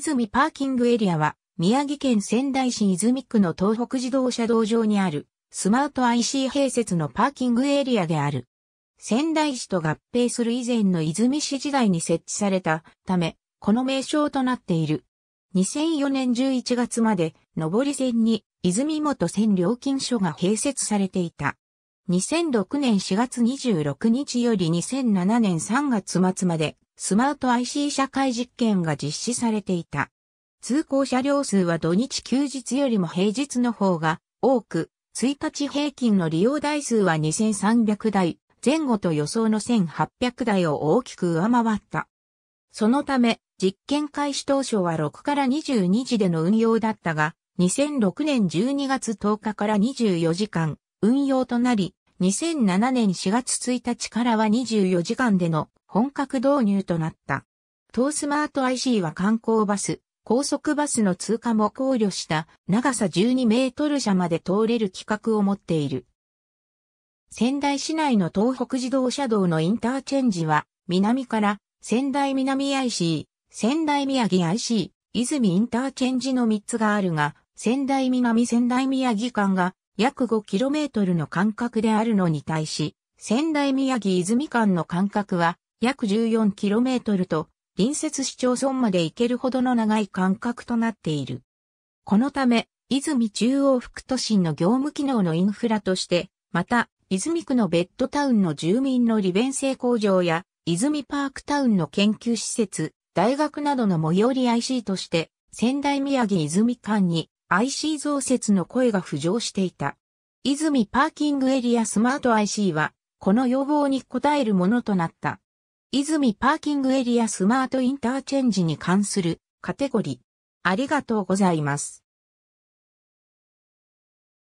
泉パーキングエリアは、宮城県仙台市泉区の東北自動車道上にある、スマート IC 併設のパーキングエリアである。仙台市と合併する以前の泉市時代に設置されたため、この名称となっている。2004年11月まで、上り線に泉元線料金所が併設されていた。2006年4月26日より2007年3月末までスマート IC 社会実験が実施されていた。通行車両数は土日休日よりも平日の方が多く、1日平均の利用台数は2300台前後と予想の1800台を大きく上回った。そのため、実験開始当初は6から22時での運用だったが、2006年12月10日から24時間運用となり、2007年4月1日からは24時間での本格導入となった。東スマート IC は観光バス、高速バスの通過も考慮した長さ12メートル車まで通れる規格を持っている。仙台市内の東北自動車道のインターチェンジは南から仙台南 IC、仙台宮城 IC、泉インターチェンジの3つがあるが、仙台南仙台宮城間が約 5km の間隔であるのに対し、仙台宮城泉間の間隔は約 14km と、隣接市町村まで行けるほどの長い間隔となっている。このため、泉中央副都心の業務機能のインフラとして、また、泉区のベッドタウンの住民の利便性向上や、泉パークタウンの研究施設、大学などの最寄り IC として、仙台宮城泉間に IC 増設の声が浮上していた。泉パーキングエリアスマート IC は、この要望に応えるものとなった。泉パーキングエリアスマートインターチェンジに関するカテゴリー。ありがとうございます。